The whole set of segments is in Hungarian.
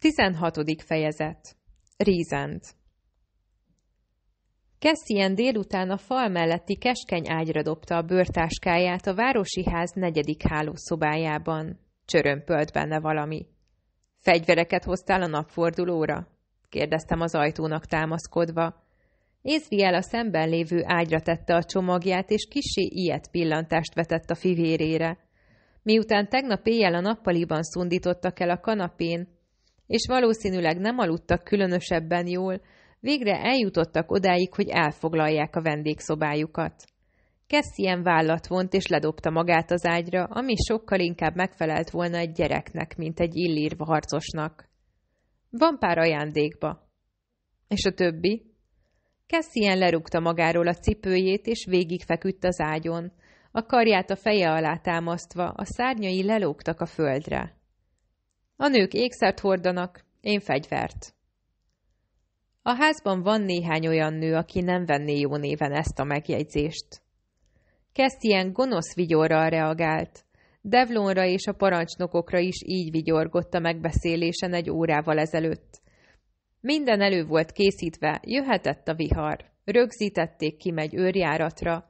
16. fejezet Rízent Kessien délután a fal melletti keskeny ágyra dobta a bőrtáskáját a városi ház negyedik hálószobájában. Csörömpölt benne valami. Fegyvereket hoztál a napfordulóra? kérdeztem az ajtónak támaszkodva. Ézriel a szemben lévő ágyra tette a csomagját, és kisé ilyet pillantást vetett a fivérére. Miután tegnap éjjel a nappaliban szundítottak el a kanapén, és valószínűleg nem aludtak különösebben jól, végre eljutottak odáig, hogy elfoglalják a vendégszobájukat. ilyen vállat vont és ledobta magát az ágyra, ami sokkal inkább megfelelt volna egy gyereknek, mint egy illírva harcosnak. Van pár ajándékba. És a többi? ilyen lerúgta magáról a cipőjét, és végigfeküdt az ágyon, a karját a feje alá támasztva, a szárnyai lelógtak a földre. A nők ékszert hordanak, én fegyvert. A házban van néhány olyan nő, aki nem venné jó néven ezt a megjegyzést. Kezd ilyen gonosz vigyorral reagált. Devlonra és a parancsnokokra is így vigyorgott a megbeszélésen egy órával ezelőtt. Minden elő volt készítve, jöhetett a vihar. Rögzítették ki megy őrjáratra,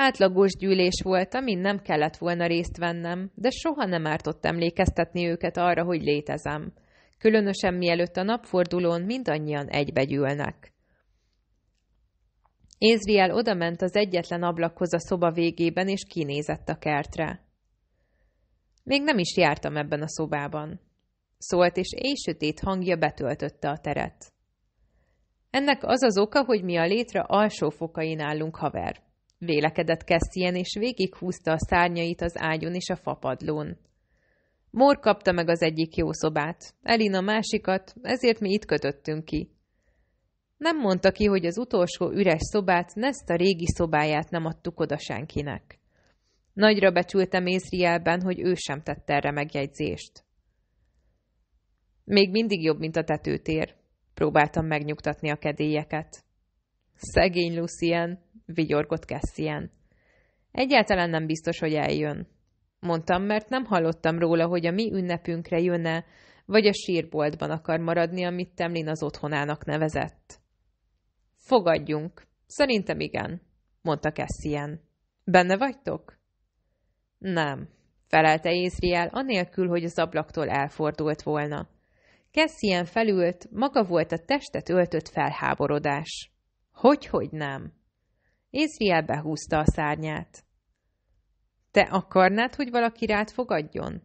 Átlagos gyűlés volt, amin nem kellett volna részt vennem, de soha nem ártott emlékeztetni őket arra, hogy létezem. Különösen mielőtt a napfordulón mindannyian egybegyűlnek. Ézriel odament az egyetlen ablakhoz a szoba végében, és kinézett a kertre. Még nem is jártam ebben a szobában. Szólt, és éjsötét hangja betöltötte a teret. Ennek az az oka, hogy mi a létre alsó fokain állunk haver. Vélekedett Kesztien, és végighúzta a szárnyait az ágyon és a fapadlón. Mór kapta meg az egyik jó szobát, Elin a másikat, ezért mi itt kötöttünk ki. Nem mondta ki, hogy az utolsó üres szobát, Nesta régi szobáját nem adtuk oda senkinek. Nagyra becsültem észrielben, hogy ő sem tett erre megjegyzést. Még mindig jobb, mint a tetőtér. Próbáltam megnyugtatni a kedélyeket. Szegény Lucien, vigyorgott Cassian. Egyáltalán nem biztos, hogy eljön. Mondtam, mert nem hallottam róla, hogy a mi ünnepünkre jönne, vagy a sírboltban akar maradni, amit Temlin az otthonának nevezett. Fogadjunk. Szerintem igen, mondta Cassian. Benne vagytok? Nem, felelte Ézriel, anélkül, hogy az ablaktól elfordult volna. Cassian felült, maga volt a testet öltött felháborodás. Hogyhogy hogy nem? Észriel behúzta a szárnyát. Te akarnád, hogy valaki rád fogadjon?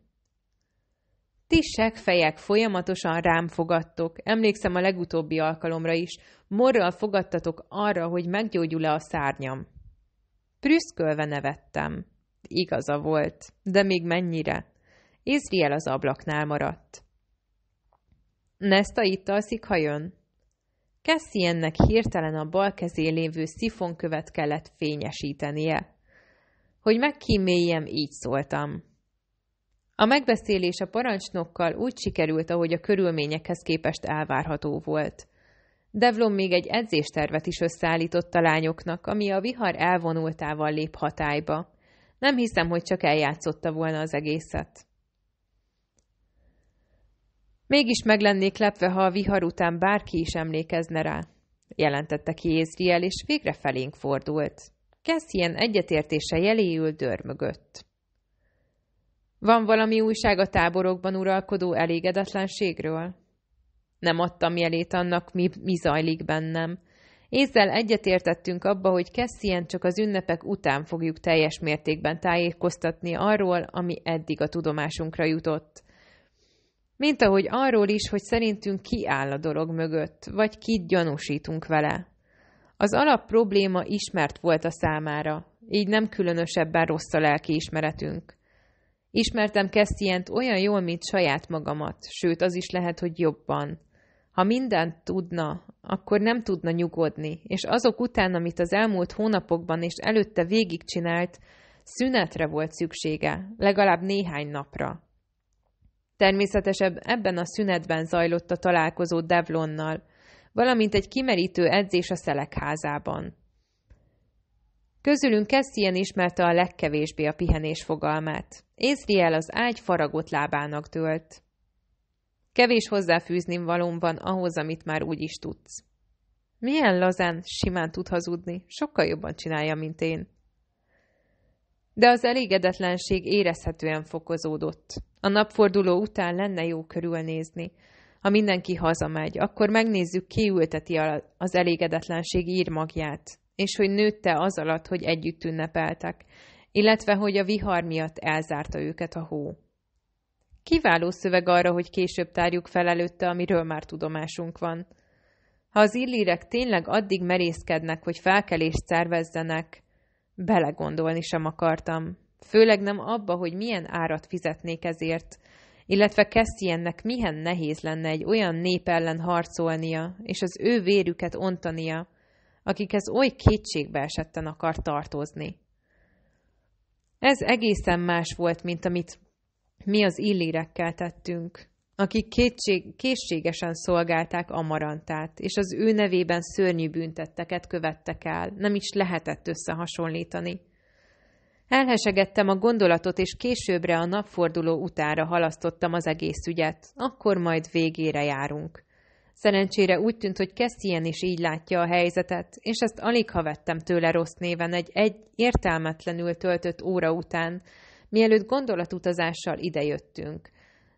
Tisek fejek folyamatosan rám fogadtok, emlékszem a legutóbbi alkalomra is, morral fogadtatok arra, hogy meggyógyul-e a szárnyam. Prüszkölve nevettem. Igaza volt, de még mennyire. Észriel az ablaknál maradt. Nesta itt alszik, ha jön? Cassiennek hirtelen a bal kezé lévő szifonkövet kellett fényesítenie. Hogy megkíméljem, így szóltam. A megbeszélés a parancsnokkal úgy sikerült, ahogy a körülményekhez képest elvárható volt. Devlon még egy edzéstervet is összeállított a lányoknak, ami a vihar elvonultával lép hatályba. Nem hiszem, hogy csak eljátszotta volna az egészet. Mégis meg lennék lepve, ha a vihar után bárki is emlékezne rá, jelentette ki Ézriel, és végre felénk fordult. Cassian egyetértése jeléül dörmögött. Van valami újság a táborokban uralkodó elégedetlenségről? Nem adtam jelét annak, mi, mi zajlik bennem. Ézzel egyetértettünk abba, hogy Cassian csak az ünnepek után fogjuk teljes mértékben tájékoztatni arról, ami eddig a tudomásunkra jutott – mint ahogy arról is, hogy szerintünk ki áll a dolog mögött, vagy kit gyanúsítunk vele. Az alap probléma ismert volt a számára, így nem különösebben rossz a lelki ismeretünk. Ismertem Kesztient olyan jól, mint saját magamat, sőt az is lehet, hogy jobban. Ha mindent tudna, akkor nem tudna nyugodni, és azok után, amit az elmúlt hónapokban és előtte végigcsinált, szünetre volt szüksége, legalább néhány napra. Természetesebb ebben a szünetben zajlott a találkozó Devlonnal, valamint egy kimerítő edzés a szelekházában. Közülünk Cassian ismerte a legkevésbé a pihenés fogalmát. Észriel az ágy faragott lábának dőlt. Kevés hozzáfűzni valóm van ahhoz, amit már úgy is tudsz. Milyen lazán, simán tud hazudni, sokkal jobban csinálja, mint én de az elégedetlenség érezhetően fokozódott. A napforduló után lenne jó körülnézni. Ha mindenki hazamegy, akkor megnézzük, ki ülteti az elégedetlenség írmagját, és hogy nőtte az alatt, hogy együtt ünnepeltek, illetve hogy a vihar miatt elzárta őket a hó. Kiváló szöveg arra, hogy később tárjuk fel előtte, amiről már tudomásunk van. Ha az illírek tényleg addig merészkednek, hogy felkelést szervezzenek, belegondolni sem akartam. Főleg nem abba, hogy milyen árat fizetnék ezért, illetve Kessziennek milyen nehéz lenne egy olyan nép ellen harcolnia, és az ő vérüket ontania, akikhez oly kétségbe esetten akar tartozni. Ez egészen más volt, mint amit mi az illirekkel tettünk akik kétség, készségesen szolgálták Amarantát, és az ő nevében szörnyű büntetteket követtek el, nem is lehetett összehasonlítani. Elhesegettem a gondolatot, és későbbre a napforduló utára halasztottam az egész ügyet, akkor majd végére járunk. Szerencsére úgy tűnt, hogy Kessien is így látja a helyzetet, és ezt alig ha vettem tőle rossz néven egy, egy értelmetlenül töltött óra után, mielőtt gondolatutazással idejöttünk –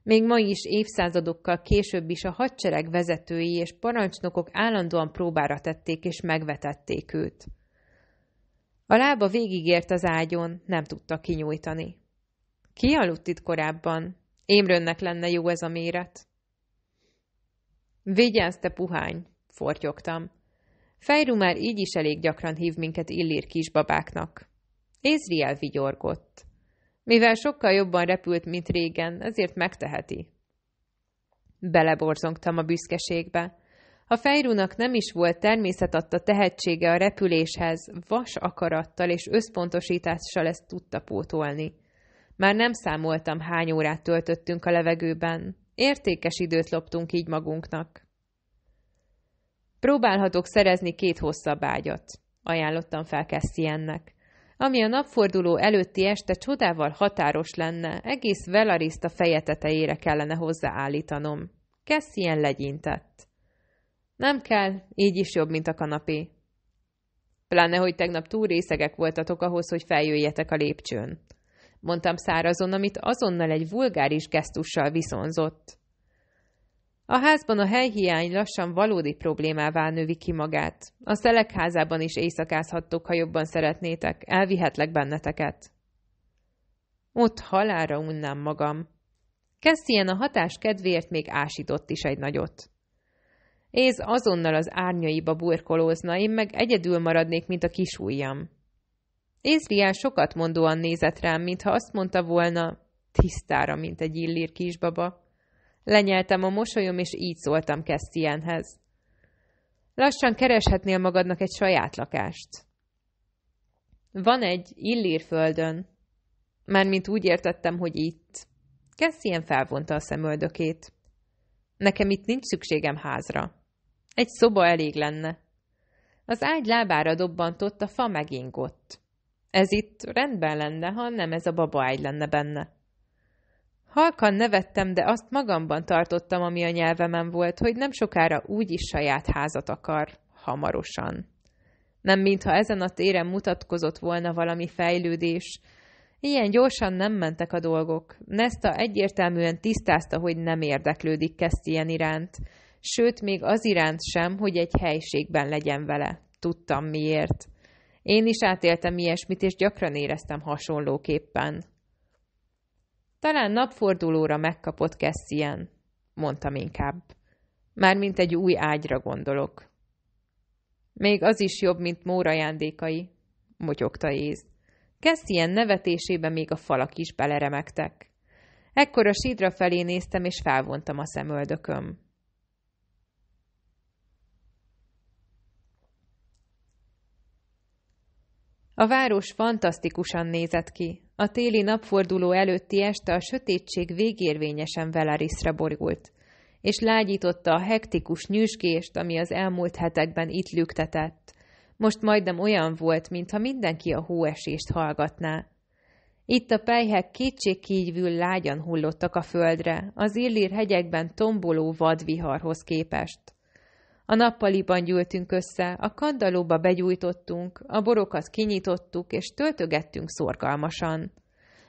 még ma is évszázadokkal később is a hadsereg vezetői és parancsnokok állandóan próbára tették és megvetették őt. A lába végigért az ágyon, nem tudta kinyújtani. Ki aludt itt korábban? Émrönnek lenne jó ez a méret. Vigyázz, te puhány! fortyogtam. Fejru már így is elég gyakran hív minket illír kisbabáknak. Ézriel vigyorgott. Mivel sokkal jobban repült, mint régen, ezért megteheti. Beleborzongtam a büszkeségbe. A Fejrúnak nem is volt természet adta tehetsége a repüléshez, vas akarattal és összpontosítással ezt tudta pótolni. Már nem számoltam, hány órát töltöttünk a levegőben. Értékes időt loptunk így magunknak. Próbálhatok szerezni két hosszabb ágyat, ajánlottam fel Cassiennek ami a napforduló előtti este csodával határos lenne, egész Velariszt a feje tetejére kellene hozzáállítanom. ilyen legyintett. Nem kell, így is jobb, mint a kanapé. Pláne, hogy tegnap túl részegek voltatok ahhoz, hogy feljöjjetek a lépcsőn. Mondtam szárazon, amit azonnal egy vulgáris gesztussal viszonzott. A házban a helyhiány lassan valódi problémává növi ki magát. A szelekházában is éjszakázhattok, ha jobban szeretnétek, elvihetlek benneteket. Ott halára unnám magam. Kesszien a hatás kedvéért még ásított is egy nagyot. Éz azonnal az árnyaiba burkolózna, én meg egyedül maradnék, mint a kis ujjam. Ézriel sokat mondóan nézett rám, mintha azt mondta volna, tisztára, mint egy illír kisbaba. Lenyeltem a mosolyom, és így szóltam Kesztiánhez. Lassan kereshetnél magadnak egy saját lakást. Van egy illírföldön. Mármint úgy értettem, hogy itt. Kesztien felvonta a szemöldökét. Nekem itt nincs szükségem házra. Egy szoba elég lenne. Az ágy lábára dobbantott, a fa megingott. Ez itt rendben lenne, ha nem ez a baba ágy lenne benne. Halkan nevettem, de azt magamban tartottam, ami a nyelvemen volt, hogy nem sokára úgy is saját házat akar, hamarosan. Nem mintha ezen a téren mutatkozott volna valami fejlődés. Ilyen gyorsan nem mentek a dolgok. Nesta egyértelműen tisztázta, hogy nem érdeklődik ilyen iránt. Sőt, még az iránt sem, hogy egy helységben legyen vele. Tudtam miért. Én is átéltem ilyesmit, és gyakran éreztem hasonlóképpen. Talán napfordulóra megkapott Kessien, mondtam inkább. Mármint egy új ágyra gondolok. Még az is jobb, mint Móra ajándékai, motyogta Éz. Kessien nevetésébe még a falak is beleremegtek. Ekkor a sídra felé néztem, és felvontam a szemöldököm. A város fantasztikusan nézett ki. A téli napforduló előtti este a sötétség végérvényesen Velariszra borult, és lágyította a hektikus nyüzsgést, ami az elmúlt hetekben itt lüktetett. Most majdnem olyan volt, mintha mindenki a hóesést hallgatná. Itt a pejhek kétségkívül lágyan hullottak a földre, az illír hegyekben tomboló vadviharhoz képest. A nappaliban gyűltünk össze, a kandallóba begyújtottunk, a borokat kinyitottuk, és töltögettünk szorgalmasan.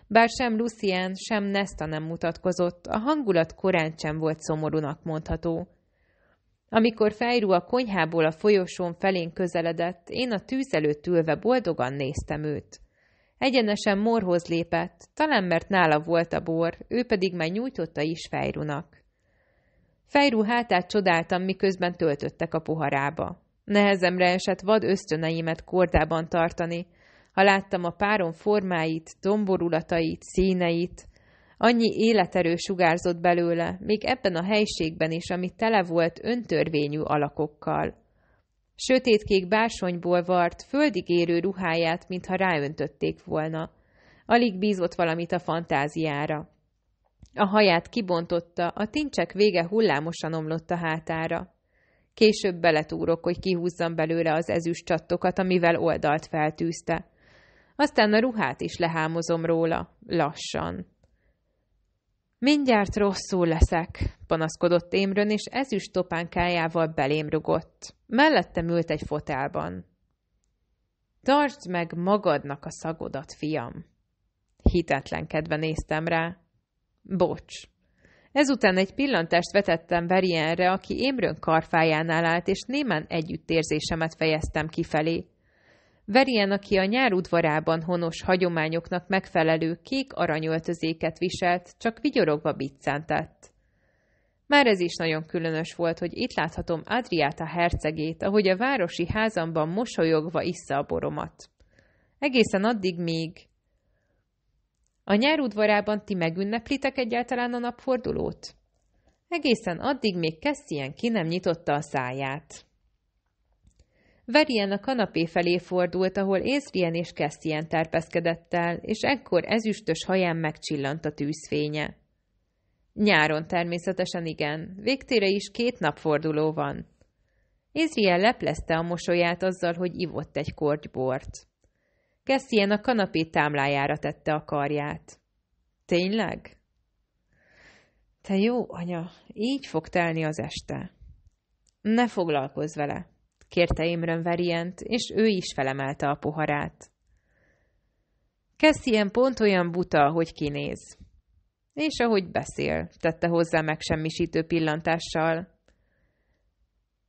Bár sem Lucien, sem Nesta nem mutatkozott, a hangulat korán sem volt szomorúnak mondható. Amikor Fejrú a konyhából a folyosón felén közeledett, én a tűz előtt ülve boldogan néztem őt. Egyenesen morhoz lépett, talán mert nála volt a bor, ő pedig már nyújtotta is Fejrúnak. Fejrú hátát csodáltam, miközben töltöttek a poharába. Nehezemre esett vad ösztöneimet kordában tartani, ha láttam a párom formáit, domborulatait, színeit. Annyi életerő sugárzott belőle, még ebben a helységben is, ami tele volt öntörvényű alakokkal. Sötétkék bársonyból vart, földig érő ruháját, mintha ráöntötték volna. Alig bízott valamit a fantáziára. A haját kibontotta, a tincsek vége hullámosan omlott a hátára. Később beletúrok, hogy kihúzzam belőle az ezüst csattokat, amivel oldalt feltűzte. Aztán a ruhát is lehámozom róla, lassan. Mindjárt rosszul leszek, panaszkodott Émrön, és ezüst topánkájával belém rugott. Mellettem ült egy fotelban. Tartsd meg magadnak a szagodat, fiam! Hitetlenkedve néztem rá. Bocs. Ezután egy pillantást vetettem Verienre, aki émrön karfájánál állt, és némán együttérzésemet fejeztem kifelé. Verien, aki a nyár udvarában honos hagyományoknak megfelelő kék aranyöltözéket viselt, csak vigyorogva biccentett. Már ez is nagyon különös volt, hogy itt láthatom Adriáta hercegét, ahogy a városi házamban mosolyogva issza a boromat. Egészen addig még a nyár udvarában ti megünneplitek egyáltalán a napfordulót? Egészen addig még Kesszien ki nem nyitotta a száját. Verien a kanapé felé fordult, ahol Ézrien és Kesszien terpeszkedett el, és ekkor ezüstös haján megcsillant a tűzfénye. Nyáron természetesen igen, végtére is két napforduló van. Ézrien leplezte a mosolyát azzal, hogy ivott egy kortybort. Kesztien a kanapé támlájára tette a karját. Tényleg? Te jó, anya, így fog telni az este. Ne foglalkozz vele, kérte Imrön Verient, és ő is felemelte a poharát. Kesztien pont olyan buta, hogy kinéz. És ahogy beszél, tette hozzá megsemmisítő pillantással.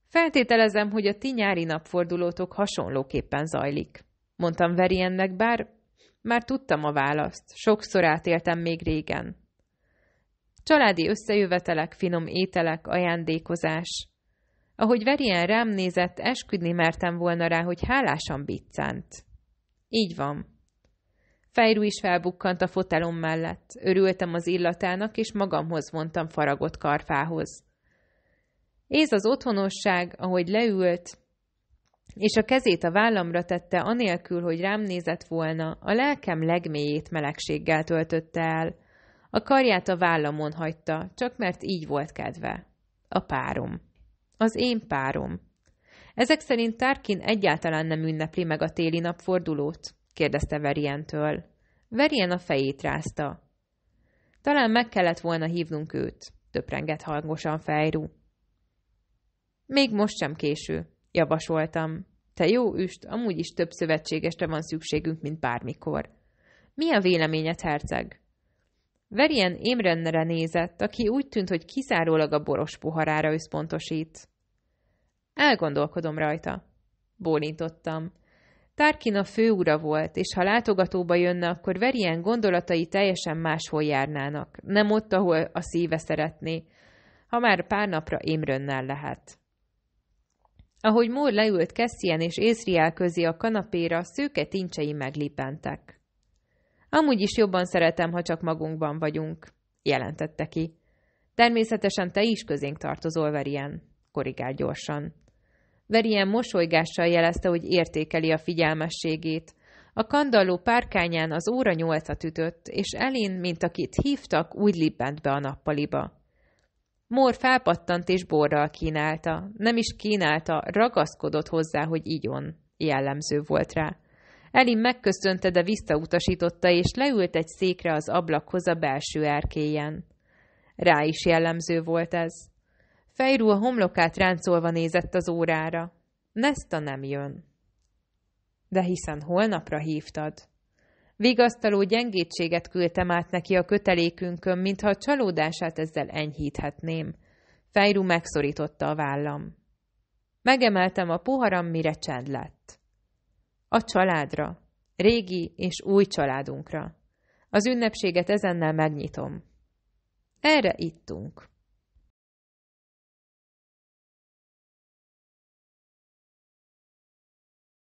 Feltételezem, hogy a ti nyári napfordulótok hasonlóképpen zajlik mondtam Veriennek, bár már tudtam a választ, sokszor átéltem még régen. Családi összejövetelek, finom ételek, ajándékozás. Ahogy Verien rám nézett, esküdni mertem volna rá, hogy hálásan biccánt. Így van. Fejrú is felbukkant a fotelom mellett. Örültem az illatának, és magamhoz vontam faragott karfához. Ész az otthonosság, ahogy leült, és a kezét a vállamra tette anélkül, hogy rám nézett volna, a lelkem legmélyét melegséggel töltötte el. A karját a vállamon hagyta, csak mert így volt kedve. A párom. Az én párom. Ezek szerint Tarkin egyáltalán nem ünnepli meg a téli napfordulót? kérdezte Verientől. Verien a fejét rázta. Talán meg kellett volna hívnunk őt, töprengett hangosan fejrú. Még most sem késő, javasoltam. Te jó üst, amúgy is több szövetségesre van szükségünk, mint bármikor. Mi a véleményed, herceg? Verien Émrennere nézett, aki úgy tűnt, hogy kizárólag a boros poharára összpontosít. Elgondolkodom rajta. Bólintottam. Tárkina főura volt, és ha látogatóba jönne, akkor Verien gondolatai teljesen máshol járnának, nem ott, ahol a szíve szeretné, ha már pár napra Émrönnel lehet. Ahogy Mór leült Kesszien és Észriel közé a kanapéra, szőke tincsei meglipentek. Amúgy is jobban szeretem, ha csak magunkban vagyunk, jelentette ki. Természetesen te is közénk tartozol, Verien, korrigált gyorsan. Verien mosolygással jelezte, hogy értékeli a figyelmességét. A kandalló párkányán az óra nyolcat ütött, és Elin, mint akit hívtak, úgy lippent be a nappaliba. Mór felpattant és borral kínálta. Nem is kínálta, ragaszkodott hozzá, hogy igyon. Jellemző volt rá. Elin megköszönte, de visszautasította, és leült egy székre az ablakhoz a belső erkélyen. Rá is jellemző volt ez. Fejrú a homlokát ráncolva nézett az órára. Nesta nem jön. De hiszen holnapra hívtad. Vigasztaló gyengétséget küldtem át neki a kötelékünkön, mintha a csalódását ezzel enyhíthetném. Fejru megszorította a vállam. Megemeltem a poharam, mire csend lett. A családra. Régi és új családunkra. Az ünnepséget ezennel megnyitom. Erre ittunk.